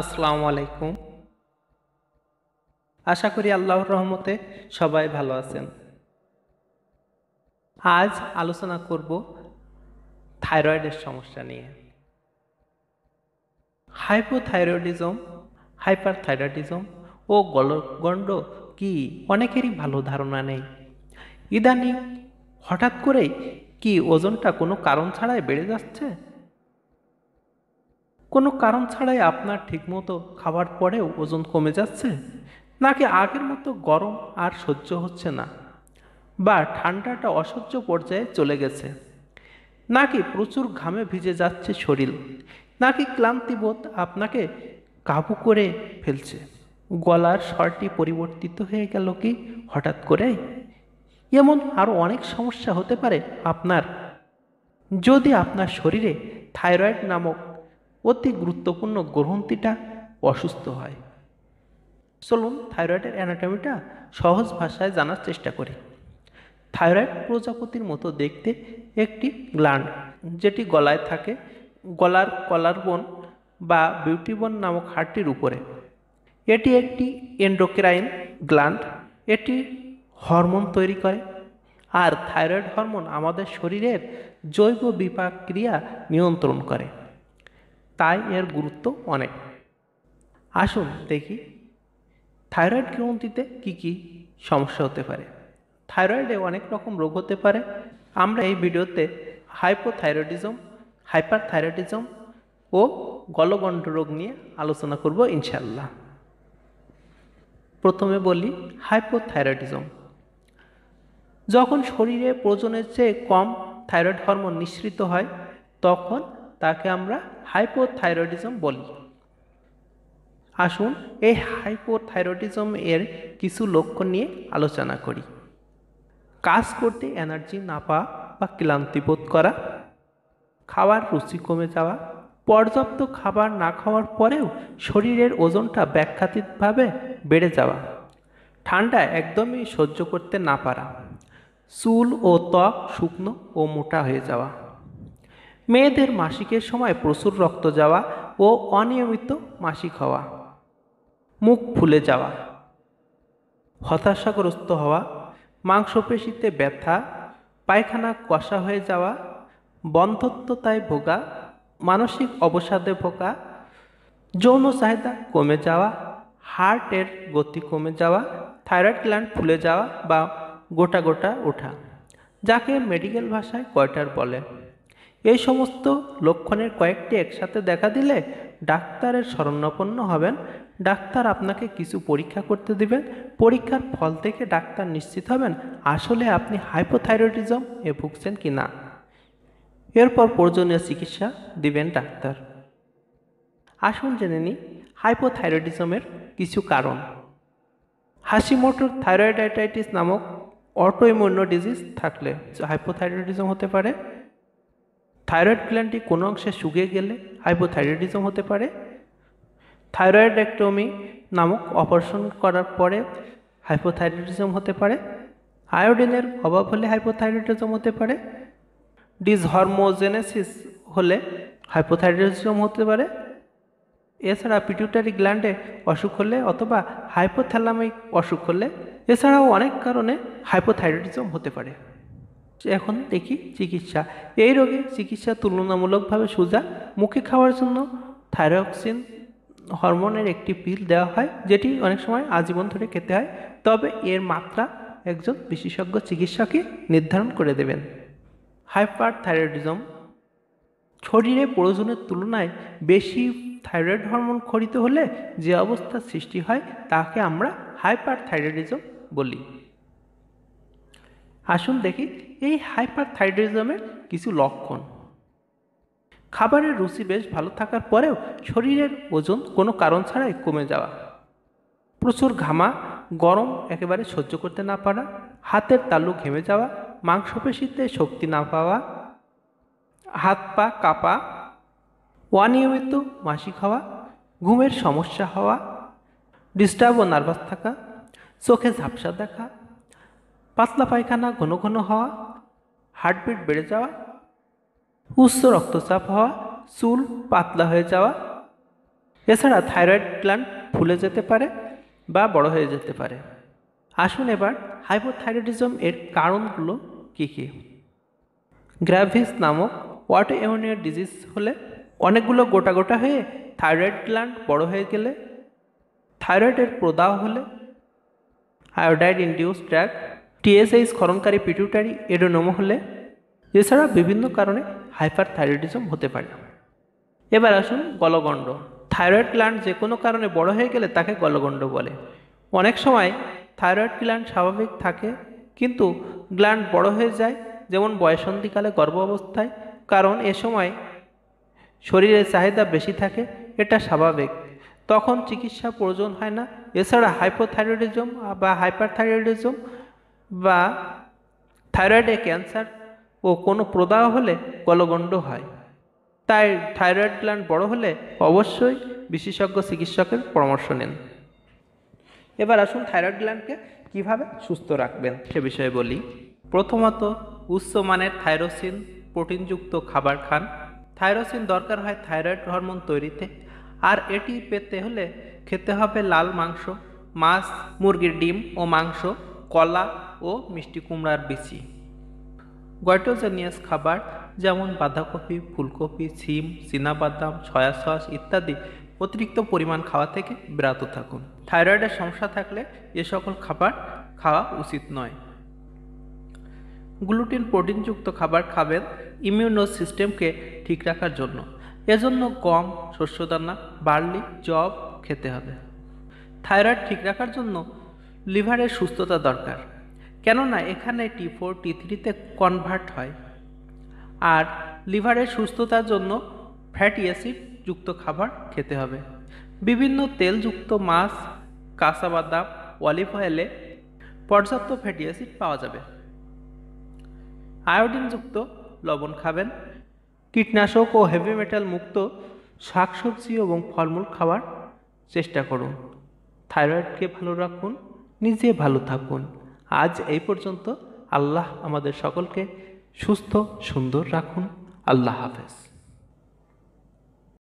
আসসালামু আলাইকুম আশা করি আল্লাহর রহমতে সবাই ভালো আছেন আজ আলোচনা করব থাইরয়েডের সমস্যা নিয়ে হাইপোথাইরয়েডিজম থাইরয়েডিজম ও গলগণ্ড কি অনেকেরই ভালো ধারণা নেই ইদানিং হঠাৎ করেই কি ওজনটা কোনো কারণ ছাড়াই বেড়ে যাচ্ছে কোনো কারণ ছাড়াই আপনার ঠিকমতো খাবার পরেও ওজন কমে যাচ্ছে নাকি আগের মতো গরম আর সহ্য হচ্ছে না বা ঠান্ডাটা অসহ্য পর্যায়ে চলে গেছে নাকি প্রচুর ঘামে ভিজে যাচ্ছে শরীর নাকি ক্লান্তিবোধ আপনাকে কাবু করে ফেলছে গলার স্বরটি পরিবর্তিত হয়ে গেল কি হঠাৎ করে এমন আরও অনেক সমস্যা হতে পারে আপনার যদি আপনার শরীরে থাইরয়েড নামক অতি গুরুত্বপূর্ণ গ্রন্থিটা অসুস্থ হয় চলুন থাইরয়েডের অ্যানাটমিটা সহজ ভাষায় জানার চেষ্টা করি থাইরয়েড প্রজাপতির মতো দেখতে একটি গ্ল্যান্ড যেটি গলায় থাকে গলার কলার বন বা বিউটিবন নামক হাড়টির উপরে এটি একটি এন্ডোক্রাইন গ্ল্যান্ড এটি হরমোন তৈরি করে আর থাইরয়েড হরমোন আমাদের শরীরের জৈব বিপাক ক্রিয়া নিয়ন্ত্রণ করে তাই এর গুরুত্ব অনেক আসুন দেখি থাইরয়েড গ্রন্থিতে কি কি সমস্যা হতে পারে থাইরয়েডে অনেক রকম রোগ হতে পারে আমরা এই ভিডিওতে হাইপোথাইরয়েডিজম হাইপারথাইরয়েডিজম ও গলগণ্ড রোগ নিয়ে আলোচনা করব ইনশাল্লাহ প্রথমে বলি হাইপোথাইরয়েডিজম যখন শরীরে প্রয়োজনের চেয়ে কম থাইরয়েড হরমোন নিঃসৃত হয় তখন তাকে আমরা হাইপোথাইরয়েডিজম বলি আসুন এই হাইপোথাইরয়েডিজম এর কিছু লক্ষণ নিয়ে আলোচনা করি কাজ করতে এনার্জি না পাওয়া বা ক্লান্তি বোধ করা খাওয়ার রুচি কমে যাওয়া পর্যাপ্ত খাবার না খাওয়ার পরেও শরীরের ওজনটা ব্যাখ্যাতীতভাবে বেড়ে যাওয়া ঠান্ডা একদমই সহ্য করতে না পারা চুল ও ত্বক শুকনো ও মোটা হয়ে যাওয়া মেয়েদের মাসিকের সময় প্রচুর রক্ত যাওয়া ও অনিয়মিত মাসিক হওয়া মুখ ফুলে যাওয়া হতাশাগ্রস্ত হওয়া মাংসপেশিতে ব্যথা পায়খানা কষা হয়ে যাওয়া বন্ধত্বতায় ভোগা মানসিক অবসাদে ভোগা যৌন চাহিদা কমে যাওয়া হার্টের গতি কমে যাওয়া থাইরয়েড গ্ল্যান্ড ফুলে যাওয়া বা গোটা গোটা ওঠা যাকে মেডিকেল ভাষায় কয়টার বলে এই সমস্ত লক্ষণের কয়েকটি একসাথে দেখা দিলে ডাক্তারের শরণাপন্ন হবেন ডাক্তার আপনাকে কিছু পরীক্ষা করতে দিবেন পরীক্ষার ফল থেকে ডাক্তার নিশ্চিত হবেন আসলে আপনি হাইপোথাইরয়েডিজম এ ভুগছেন কি না এরপর প্রয়োজনীয় চিকিৎসা দিবেন ডাক্তার আসুন জেনে নিই হাইপোথাইরয়েডিজমের কিছু কারণ হাসিমোটোর থাইরয়েডাইটাইটিস নামক অটোইমোনো ডিজিজ থাকলে হাইপোথাইরয়েডিজম হতে পারে থাইরয়েড গ্ল্যান্ডটি কোনো অংশে শুকিয়ে গেলে হাইপোথাইরয়েডিজম হতে পারে থাইরয়েডেক্টোমি নামক অপারেশন করার পরে হাইপোথাইরয়েডিজম হতে পারে আয়োডিনের অভাব হলে হাইপোথাইরয়েডিজম হতে পারে ডিসহরমোজেনেসিস হলে হাইপোথাইরয়েডিজম হতে পারে এছাড়া পিটুটারি গ্ল্যান্ডে অসুখ হলে অথবা হাইপোথ্যালামিক অসুখ হলে এছাড়াও অনেক কারণে হাইপোথাইরয়েডিজম হতে পারে এখন দেখি চিকিৎসা এই রোগে চিকিৎসা তুলনামূলকভাবে সোজা মুখে খাওয়ার জন্য থাইরক্সিন হরমোনের একটি পিল দেওয়া হয় যেটি অনেক সময় আজীবন ধরে খেতে হয় তবে এর মাত্রা একজন বিশেষজ্ঞ চিকিৎসকই নির্ধারণ করে দেবেন হাইপার থাইরয়েডিজম শরীরে প্রয়োজনের তুলনায় বেশি থাইরয়েড হরমোন খরিত হলে যে অবস্থার সৃষ্টি হয় তাকে আমরা হাইপার থাইরয়েডিজম বলি আসুন দেখি এই হাইপারথাইরয়েডিজমের কিছু লক্ষণ খাবারের রুচি বেশ ভালো থাকার পরেও শরীরের ওজন কোনো কারণ ছাড়াই কমে যাওয়া প্রচুর ঘামা গরম একেবারে সহ্য করতে না পারা হাতের তালু ঘেমে যাওয়া মাংসপেশিতে শক্তি না পাওয়া হাত পা কাঁপা অনিয়মিত মাসিক হওয়া ঘুমের সমস্যা হওয়া ডিস্টার্ব ও নার্ভাস থাকা চোখে ঝাপসা দেখা পাতলা পায়খানা ঘন ঘন হওয়া হার্টবিট বেড়ে যাওয়া উচ্চ রক্তচাপ হওয়া চুল পাতলা হয়ে যাওয়া এছাড়া থাইরয়েড গ্ল্যান্ড ফুলে যেতে পারে বা বড় হয়ে যেতে পারে আসুন এবার হাইপোথাইরয়েডিজম এর কারণগুলো কী কী গ্র্যাভিস নামক ওয়াটো ইমিউনিয়ার ডিজিজ হলে অনেকগুলো গোটা গোটা হয়ে থাইরয়েড গ্ল্যান্ড বড় হয়ে গেলে থাইরয়েডের প্রদাহ হলে আয়োডাইড ইন্ডিউস ট্র্যাক টিএসএইচ ক্ষরণকারী পিটুটারি এডোনোমো হলে এছাড়া বিভিন্ন কারণে হাইপার থাইরয়েডিজম হতে পারে এবার আসুন গলগণ্ড থাইরয়েড গ্ল্যান্ড যে কোনো কারণে বড় হয়ে গেলে তাকে গলগণ্ড বলে অনেক সময় থাইরয়েড গ্ল্যান্ড স্বাভাবিক থাকে কিন্তু গ্ল্যান্ড বড় হয়ে যায় যেমন বয়সন্ধিকালে গর্ভ অবস্থায় কারণ এ সময় শরীরের চাহিদা বেশি থাকে এটা স্বাভাবিক তখন চিকিৎসা প্রয়োজন হয় না এছাড়া হাইপোথাইরয়েডিজম বা হাইপারথাইরয়েডিজম বা থাইরয়েডে ক্যান্সার ও কোনো প্রদাহ হলে গলগণ্ড হয় তাই থাইরয়েড গ্ল্যান্ড বড় হলে অবশ্যই বিশেষজ্ঞ চিকিৎসকের পরামর্শ নিন এবার আসুন থাইরয়েড গ্ল্যান্ডকে কীভাবে সুস্থ রাখবেন সে বিষয়ে বলি প্রথমত উচ্চ মানের থাইরোসিন প্রোটিনযুক্ত খাবার খান থাইরোসিন দরকার হয় থাইরয়েড হরমোন তৈরিতে আর এটি পেতে হলে খেতে হবে লাল মাংস মাছ মুরগির ডিম ও মাংস কলা ও মিষ্টি কুমড়ার বিচি গয়টোজেনিয়াস খাবার যেমন বাঁধাকপি ফুলকপি সিম বাদাম সয়া সস ইত্যাদি অতিরিক্ত পরিমাণ খাওয়া থেকে বিরত থাকুন থাইরয়েডের সমস্যা থাকলে এ সকল খাবার খাওয়া উচিত নয় গ্লুটিন প্রোটিনযুক্ত খাবার খাবেন ইমিউনো সিস্টেমকে ঠিক রাখার জন্য এজন্য গম শস্যদানা বার্লি জব খেতে হবে থাইরয়েড ঠিক রাখার জন্য লিভারের সুস্থতা দরকার কেননা এখানে টি ফোর টি থ্রিতে কনভার্ট হয় আর লিভারের সুস্থতার জন্য ফ্যাটি অ্যাসিড যুক্ত খাবার খেতে হবে বিভিন্ন তেলযুক্ত মাছ কাঁচা বাদাম অলিভ অয়েলে পর্যাপ্ত ফ্যাটি অ্যাসিড পাওয়া যাবে আয়োডিনযুক্ত লবণ খাবেন কীটনাশক ও হেভি মেটাল মুক্ত শাকসবজি এবং ফলমূল খাওয়ার চেষ্টা করুন থাইরয়েডকে ভালো রাখুন নিজে ভালো থাকুন আজ এই পর্যন্ত আল্লাহ আমাদের সকলকে সুস্থ সুন্দর রাখুন আল্লাহ হাফেজ